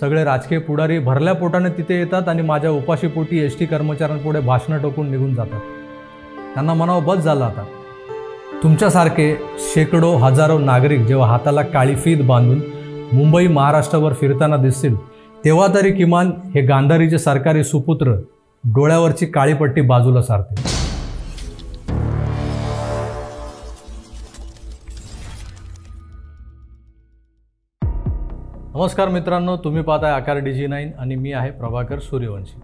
सगळे राजकीय पुढारी भरल्या पोटाने तिथे येतात आणि माझ्या उपाशीपोटी एस टी कर्मचाऱ्यांपुढे भाषणं टोकून निघून जातात त्यांना मनावर बस झाला आता तुमच्यासारखे शेकडो हजारो नागरिक जेव्हा हाताला काळी फीत बांधून मुंबई महाराष्ट्रावर फिरताना दिसतील तेव्हा तरी किमान हे गांधारीचे सरकारी सुपुत्र डोळ्यावरची काळी पट्टी बाजूला सारते नमस्कार मित्रांनो तुम्ही पाहताय आकार डी जी नाईन आणि मी आहे प्रभाकर सूर्यवंशी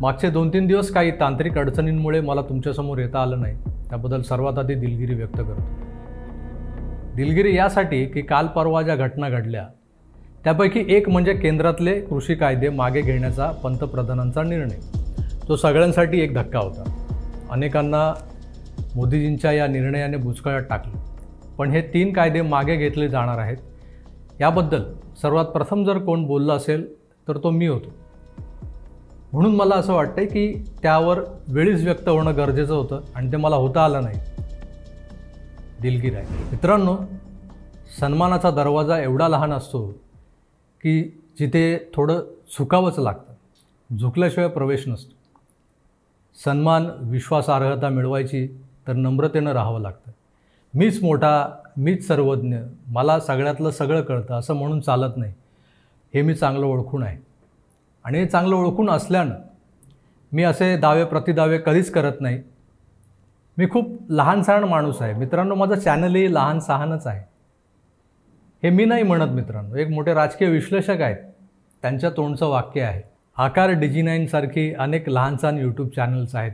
मागचे दोन तीन दिवस काही तांत्रिक अडचणींमुळे मला तुमच्यासमोर येता आलं नाही त्याबद्दल सर्वात आधी दिलगिरी व्यक्त करतो दिलगिरी यासाठी की काल परवा ज्या घटना घडल्या त्यापैकी एक म्हणजे केंद्रातले कृषी कायदे मागे घेण्याचा पंतप्रधानांचा निर्णय तो सगळ्यांसाठी एक धक्का होता अनेकांना मोदीजींच्या या निर्णयाने भुजकळ्यात टाकले पण हे तीन कायदे मागे घेतले जाणार आहेत याबद्दल सर्वात प्रथम जर कोण बोललं असेल तर तो मी होतो म्हणून मला असं वाटतं की त्यावर वेळीच व्यक्त होणं गरजेचं होतं आणि ते मला होता आलं नाही दिलगीर आहे मित्रांनो सन्मानाचा दरवाजा एवढा लहान असतो की जिथे थोडं झुकावंच लागतं झुकल्याशिवाय प्रवेश नसतो सन्मान विश्वासार्हता मिळवायची तर नम्रतेनं राहावं लागतं मीच मोठा मीच सर्वज्ञ मला सगळ्यातलं सगळं कळतं असं म्हणून चालत नाही हे मी चांगलं ओळखून आहे आणि हे चांगलं ओळखून असल्यानं मी असे दावे प्रतिदावे कधीच करत नाही मी खूप लहान सहान माणूस आहे मित्रांनो माझं चॅनलही लहान सहानच आहे हे मी नाही म्हणत मित्रांनो एक मोठे राजकीय विश्लेषक आहेत त्यांच्या तोंडचं वाक्य आहे आकार डिजी नाईनसारखी अनेक लहान सहान यूट्यूब चॅनल्स आहेत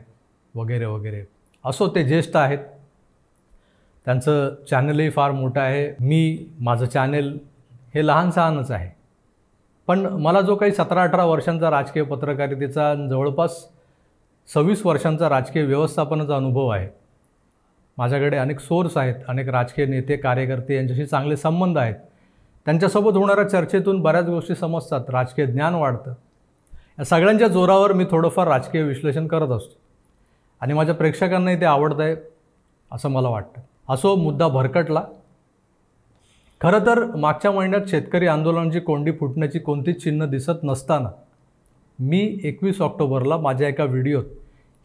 वगैरे वगैरे असो ते ज्येष्ठ आहेत त्यांचं चॅनलही फार मोठं आहे मी माझं चॅनेल हे लहान सहानच आहे पण मला जो काही सतरा अठरा वर्षांचा राजकीय पत्रकारितेचा जवळपास सव्वीस वर्षांचा राजकीय व्यवस्थापनाचा अनुभव आहे माझ्याकडे अनेक सोर्स आहेत अनेक राजकीय नेते कार्यकर्ते यांच्याशी चांगले संबंध आहेत त्यांच्यासोबत होणाऱ्या चर्चेतून बऱ्याच गोष्टी समजतात राजकीय ज्ञान वाढतं या सगळ्यांच्या जोरावर मी थोडंफार राजकीय विश्लेषण करत असतो आणि माझ्या प्रेक्षकांनाही ते आवडतं आहे असं मला वाटतं असो मुद्दा भरकटला खरं तर मागच्या महिन्यात शेतकरी आंदोलनाची कोंडी फुटण्याची कोणतीच चिन्ह दिसत नसताना मी एकवीस ऑक्टोबरला माझ्या एका व्हिडिओत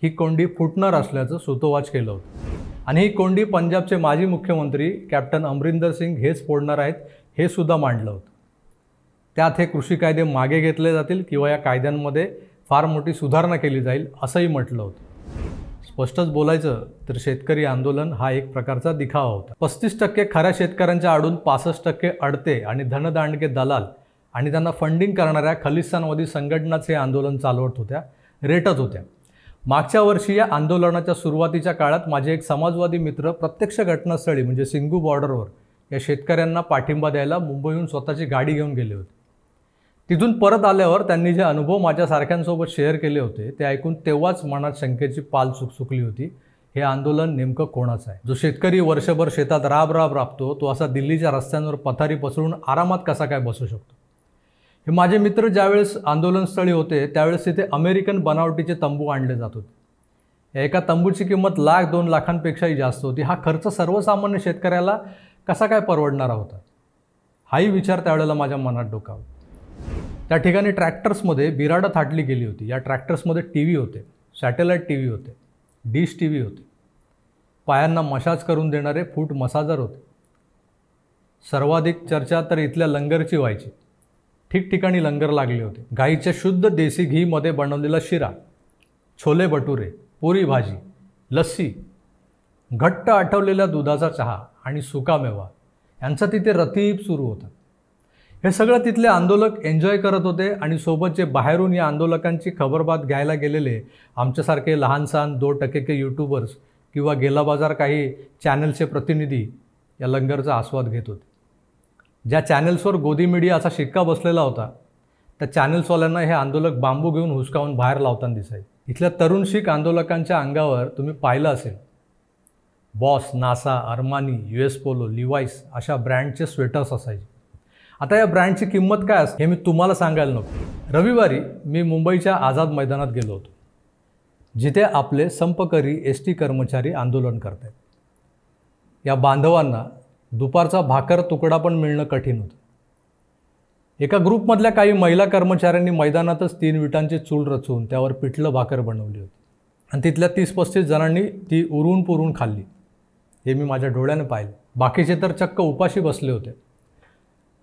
ही कोंडी फुटणार असल्याचं सुतोवाच केलं होतं आणि ही कोंडी पंजाबचे माजी मुख्यमंत्री कॅप्टन अमरिंदर सिंग हेच फोडणार आहेत हे सुद्धा मांडलं होतं त्यात हे कृषी कायदे मागे घेतले जातील किंवा या कायद्यांमध्ये फार मोठी सुधारणा केली जाईल असंही म्हटलं होतं स्पष्टच बोलायचं तर शेतकरी आंदोलन हा एक प्रकारचा दिखावा होता पस्तीस टक्के खऱ्या शेतकऱ्यांच्या आडून पासष्ट टक्के अडते आणि धनदांडगे दलाल आणि त्यांना फंडिंग करणाऱ्या खलिस्तानवादी संघटनाचे आंदोलन चालवत होत्या रेटत होत्या मागच्या वर्षी या आंदोलनाच्या सुरुवातीच्या काळात माझे एक समाजवादी मित्र प्रत्यक्ष घटनास्थळी म्हणजे सिंगू बॉर्डरवर या शेतकऱ्यांना पाठिंबा द्यायला मुंबईहून स्वतःची गाडी घेऊन गेले होते तिथून परत आल्यावर त्यांनी जे अनुभव माझ्यासारख्यांसोबत शेअर केले होते ते ऐकून तेव्हाच मनात शंकेची पाल सुकसुकली होती हे आंदोलन नेमकं कोणाचं आहे जो शेतकरी वर्षभर शेतात राब राब राबतो तो असा दिल्लीच्या रस्त्यांवर पथारी पसरून आरामात कसा काय बसू शकतो हे माझे मित्र ज्यावेळेस आंदोलनस्थळी होते त्यावेळेस तिथे अमेरिकन बनावटीचे तंबू आणले जात होते एका तंबूची किंमत लाख दोन लाखांपेक्षाही जास्त होती हा खर्च सर्वसामान्य शेतकऱ्याला कसा काय परवडणारा होता हाही विचार त्यावेळेला माझ्या मनात डोकावला त्या ठिकाणी ट्रॅक्टर्समध्ये बिराडं थाटली गेली होती या ट्रॅक्टर्समध्ये टी व्ही होते सॅटेलाईट टी व्ही होते डिश टी व्ही होते पायांना मसाज करून देणारे फूट मसाजर होते सर्वाधिक चर्चा तर इथल्या लंगरची व्हायची ठिकठिकाणी लंगर लागले होते गाईच्या शुद्ध देसी घीमध्ये बनवलेला शिरा छोले भटुरे पुरी भाजी लस्सी घट्ट आठवलेल्या दुधाचा चहा आणि सुकामेवा यांचा तिथे रतीब सुरू होता हे सगळं तिथले आंदोलक एन्जॉय करत होते आणि सोबत जे बाहेरून या आंदोलकांची खबरबात घ्यायला गेलेले आमच्यासारखे सहान दो के यूट्यूबर्स किंवा गेला बाजार काही चॅनलचे प्रतिनिधी या लंगरचा आस्वाद घेत होते ज्या चॅनल्सवर गोदी मीडिया असा शिक्का बसलेला होता त्या चॅनल्सवाल्यांना हे आंदोलक बांबू घेऊन हुसकावून बाहेर लावताना दिसाय इथल्या तरुण शीख आंदोलकांच्या अंगावर तुम्ही पाहिलं असेल Boss NASA Armani U Polo Levi's अशा ब्रँडचे स्वेटर्स असायचे आता या ब्रँडची किंमत काय असते हे मी तुम्हाला सांगायला नको रविवारी मी मुंबईच्या आझाद मैदानात गेलो होतो जिथे आपले संपकरी एस टी कर्मचारी आंदोलन करत आहेत या बांधवांना दुपारचा भाकर तुकडा पण मिळणं कठीण होतं एका ग्रुपमधल्या काही महिला कर्मचाऱ्यांनी मैदानातच तीन विटांचे चूल रचून त्यावर पिठलं भाकर बनवली होती आणि तिथल्या तीस पस्तीस जणांनी ती उरून पुरून खाल्ली हे मी माझ्या डोळ्यानं पाहिलं बाकीचे तर चक्क उपाशी बसले होते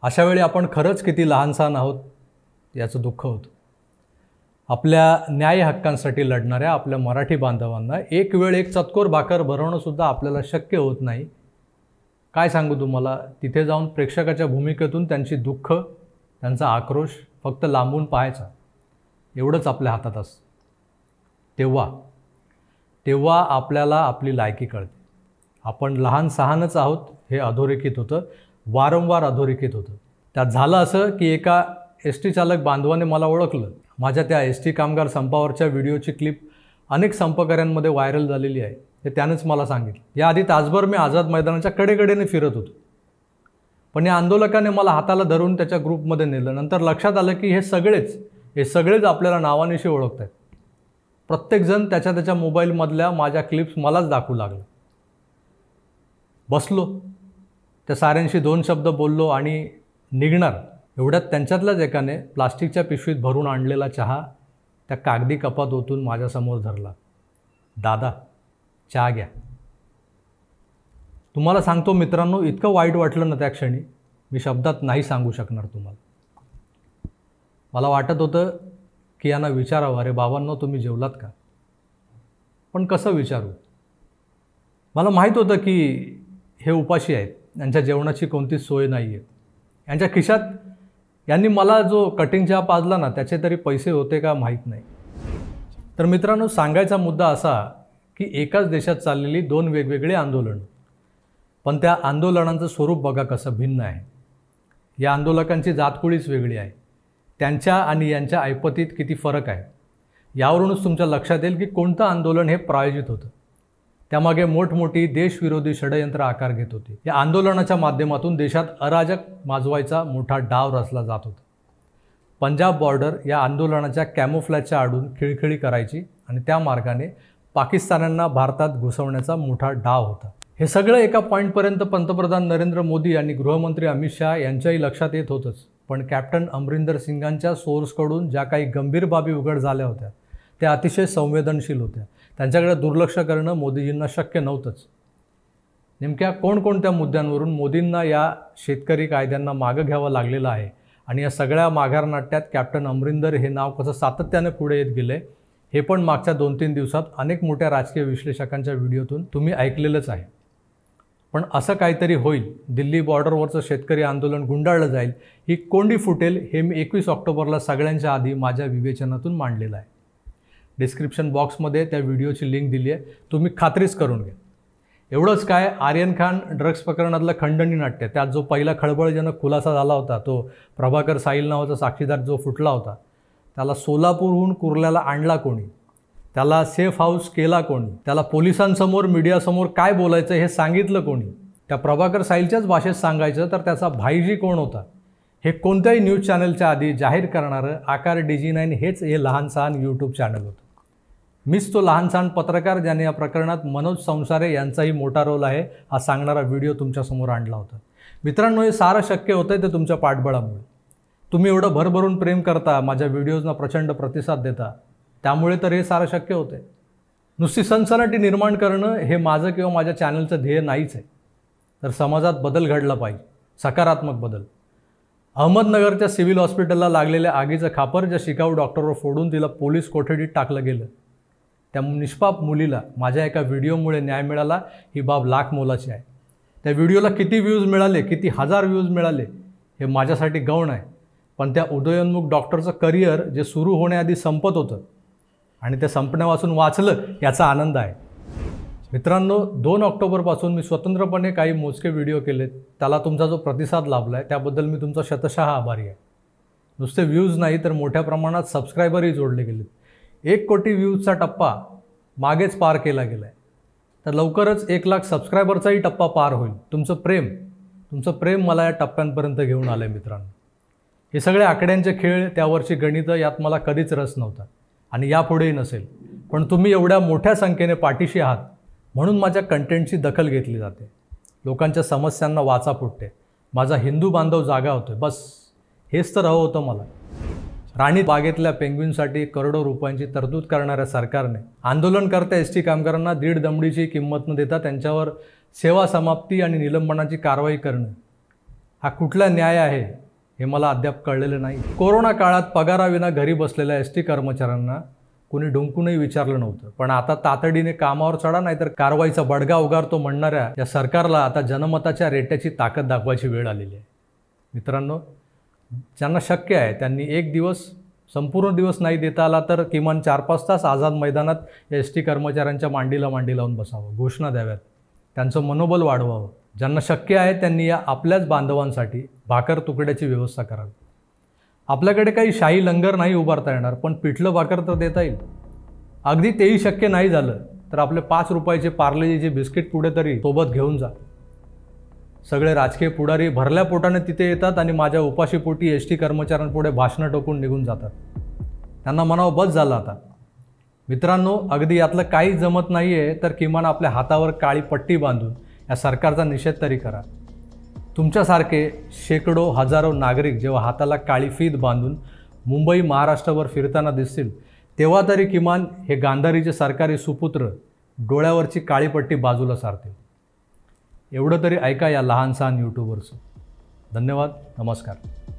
अशावेळी आपण खरंच किती लहानसहान आहोत याचं दुःख होतं आपल्या न्याय हक्कांसाठी लढणाऱ्या आपल्या मराठी बांधवांना एक वेळ एक चतकोर भाकर भरवणंसुद्धा आपल्याला शक्य होत नाही काय सांगू तुम्हाला तिथे जाऊन प्रेक्षकाच्या भूमिकेतून त्यांची दुःख त्यांचा आक्रोश फक्त लांबून पाहायचा एवढंच आपल्या हातात असतं तेव्हा तेव्हा आपल्याला आपली लायकी कळते आपण लहान सहानच आहोत हे अधोरेखित होतं वारंवार अधोरेखित होतं त्यात झालं असं की एका एस टी चालक बांधवाने मला ओळखलं माझ्या त्या एस टी कामगार संपावरच्या व्हिडिओची क्लिप अनेक संपकऱ्यांमध्ये व्हायरल झालेली आहे हे त्यानेच मला सांगितलं याआधी तासभर मी आझाद मैदानाच्या कडेकडेने फिरत होतो पण या आंदोलकाने मला हाताला धरून त्याच्या ग्रुपमध्ये नेलं नंतर लक्षात आलं की हे सगळेच हे सगळेच आपल्याला नावानिशी ओळखत आहेत प्रत्येकजण त्याच्या त्याच्या मोबाईलमधल्या माझ्या क्लिप्स मलाच दाखवू लागलं बसलो त्या साऱ्यांशी दोन शब्द बोललो आणि निघणार एवढ्यात त्यांच्यातल्याच एकाने प्लास्टिकच्या पिशवीत भरून आणलेला चहा त्या कागदी कपात ओतून माझ्यासमोर धरला दादा चहा घ्या तुम्हाला सांगतो मित्रांनो इतकं वाईट वाटलं ना त्या क्षणी मी शब्दात नाही सांगू शकणार तुम्हाला मला वाटत होतं की यांना विचारावं अरे बाबांनो तुम्ही जेवलात का पण कसं विचारू मला माहीत होतं की हे उपाशी आहेत यांच्या जेवणाची कोणतीच सोय नाही आहे यांच्या खिशात यांनी मला जो कटिंग चहा पाजला ना त्याचे तरी पैसे होते का माहीत नाही तर मित्रांनो सांगायचा मुद्दा असा की एकाच देशात चाललेली दोन वेगवेगळी आंदोलनं पण त्या आंदोलनांचं स्वरूप बघा कसं भिन्न आहे या आंदोलकांची जातकुळीच वेगळी आहे त्यांच्या आणि यांच्या ऐपतीत किती फरक आहे यावरूनच तुमच्या लक्षात येईल की कोणतं आंदोलन हे प्रायोजित होतं त्यामागे मोठमोठी देशविरोधी षडयंत्र आकार घेत होती या आंदोलनाच्या माध्यमातून देशात अराजक माजवायचा मोठा डाव रचला जात होता पंजाब बॉर्डर या आंदोलनाच्या कॅमोफ्लॅजच्या आडून खिळखिळी करायची आणि त्या मार्गाने पाकिस्तानांना भारतात घुसवण्याचा मोठा डाव होता हे सगळं एका पॉईंटपर्यंत पंतप्रधान नरेंद्र मोदी आणि गृहमंत्री अमित शहा यांच्याही लक्षात येत होतंच पण कॅप्टन अमरिंदर सिंगांच्या सोर्सकडून ज्या काही गंभीर बाबी उघड झाल्या होत्या त्या अतिशय संवेदनशील होत्या त्यांच्याकडे दुर्लक्ष करणं मोदीजींना शक्य नव्हतंच नेमक्या कोणकोणत्या मुद्द्यांवरून मोदींना या शेतकरी कायद्यांना मागं घ्यावं लागलेलं आहे आणि या सगळ्या माघार नाट्यात कॅप्टन अमरिंदर हे नाव कसं सातत्यानं पुढे येत गेले हे पण मागच्या दोन तीन दिवसात अनेक मोठ्या राजकीय विश्लेषकांच्या व्हिडिओतून तुम्ही ऐकलेलंच आहे पण असं काहीतरी होईल दिल्ली बॉर्डरवरचं शेतकरी आंदोलन गुंडाळलं जाईल ही कोंडी फुटेल हे मी एकवीस ऑक्टोबरला सगळ्यांच्या आधी माझ्या विवेचनातून मांडलेलं आहे डिस्क्रिप्शन बॉक्समध्ये त्या व्हिडिओची लिंक दिली आहे तुम्ही खात्रीच करून घ्या एवढंच काय आर्यन खान ड्रग्स प्रकरणातलं खंडणी नाट्य त्यात जो पहिला खळबळजनक खुलासा झाला होता तो प्रभाकर साहिल नावाचा साक्षीदार जो फुटला होता त्याला सोलापूरहून कुर्ल्याला आणला कोणी त्याला सेफ हाऊस केला कोणी त्याला पोलिसांसमोर मीडियासमोर काय बोलायचं हे सांगितलं कोणी त्या प्रभाकर साहिलच्याच भाषेत सांगायचं तर त्याचा भाईजी कोण होता हे कोणत्याही न्यूज चॅनलच्या आधी जाहीर करणारं आकार डी जी नाईन हेच हे लहान सहान यूट्यूब चॅनल होतं मीच तो लहानसहान पत्रकार ज्याने या प्रकरणात मनोज संसारे यांचाही मोठा रोल आहे हा सांगणारा व्हिडिओ तुमच्यासमोर आणला होता मित्रांनो हे सारं शक्य होतं ते तुमच्या पाठबळामुळे तुम्ही एवढं भरभरून प्रेम करता माझ्या व्हिडिओजना प्रचंड प्रतिसाद देता त्यामुळे तर हे सारं शक्य होतं नुसती सनसनाटी निर्माण करणं हे माझं किंवा माझ्या चॅनलचं ध्येय नाहीच आहे तर समाजात बदल घडला पाहिजे सकारात्मक बदल अहमदनगरच्या सिव्हिल हॉस्पिटलला लागलेल्या आगीचं खापर ज्या शिकाऊ डॉक्टरवर फोडून तिला पोलीस कोठडीत टाकलं गेलं त्या निष्पाप मुलीला माझ्या एका व्हिडिओमुळे न्याय मिळाला ही बाब लाख मोलाची आहे त्या व्हिडिओला किती व्ह्यूज मिळाले किती हजार व्ह्यूज मिळाले हे माझ्यासाठी गौण आहे पण त्या उदयोन्मुख डॉक्टरचं करिअर जे सुरू होण्याआधी संपत होतं आणि ते संपण्यापासून वाचलं याचा आनंद आहे मित्रांनो दोन ऑक्टोबरपासून मी स्वतंत्रपणे काही मोजके व्हिडिओ केलेत त्याला तुमचा जो प्रतिसाद लाभला आहे त्याबद्दल मी तुमचा शतशः आभारी आहे नुसते व्ह्यूज नाही तर मोठ्या प्रमाणात सबस्क्रायबरही जोडले गेलेत एक कोटी व्ह्यूजचा टप्पा मागेच पार केला गेला आहे तर लवकरच एक लाख सबस्क्रायबरचाही टप्पा पार होईल तुमचं प्रेम तुमचं प्रेम मला या टप्प्यांपर्यंत घेऊन आलं आहे मित्रांनो हे सगळे आकड्यांचे खेळ त्यावरची गणितं यात मला कधीच रस नव्हता आणि यापुढेही नसेल पण तुम्ही एवढ्या मोठ्या संख्येने पाठीशी आहात म्हणून माझ्या कंटेंटची दखल घेतली जाते लोकांच्या समस्यांना वाचा फुटते माझा हिंदू बांधव जागा होतो बस हेच तर हवं होतं मला राणी बागेतल्या पेंग्विनसाठी करोडो रुपयांची तरतूद करणाऱ्या सरकारने आंदोलनकर्त्या एस टी कामगारांना दीड दमडीची किंमत न देता त्यांच्यावर सेवा समाप्ती आणि निलंबनाची कारवाई करणे हा कुठला न्याय आहे हे मला अद्याप कळलेलं नाही कोरोना काळात पगाराविना घरी बसलेल्या एस टी कर्मचाऱ्यांना कुणी डुंकूनही विचारलं नव्हतं पण आता तातडीने कामावर चढा नाहीतर कारवाईचा बडगा उगारतो म्हणणाऱ्या या सरकारला आता जनमताच्या रेट्याची ताकद दाखवायची वेळ आलेली आहे मित्रांनो ज्यांना शक्य आहे त्यांनी एक दिवस संपूर्ण दिवस नाही देता आला तर किमान चार पाच तास आझाद मैदानात एस टी कर्मचाऱ्यांच्या मांडीला मांडी लावून बसावं घोषणा द्याव्यात त्यांचं मनोबल वाढवावं ज्यांना शक्य आहे त्यांनी या आपल्याच बांधवांसाठी भाकर तुकड्याची व्यवस्था करावी आपल्याकडे काही शाही लंगर नाही उभारता येणार पण पिठलं भाकर तर देता येईल अगदी तेही शक्य नाही झालं तर आपले पाच रुपयाचे पार्लेजीचे बिस्किट कुठेतरी सोबत घेऊन जा सगळे राजकीय पुढारी भरल्या पोटाने तिथे येतात आणि माझ्या उपाशीपोटी एस टी कर्मचाऱ्यांपुढे भाषणं टोकून निघून जातात त्यांना म्हणावं बस झालं आता मित्रांनो अगदी यातलं काही जमत नाही आहे तर किमान आपल्या हातावर काळी पट्टी बांधून या सरकारचा निषेध तरी करा तुमच्यासारखे शेकडो हजारो नागरिक जेव्हा हाताला काळी फीत बांधून मुंबई महाराष्ट्रावर फिरताना दिसतील तेव्हा तरी किमान हे गांधारीचे सरकारी सुपुत्र डोळ्यावरची काळी पट्टी बाजूला सारतील एवढं तरी ऐका या लहानसहान सहान यूट्यूबवरचं धन्यवाद नमस्कार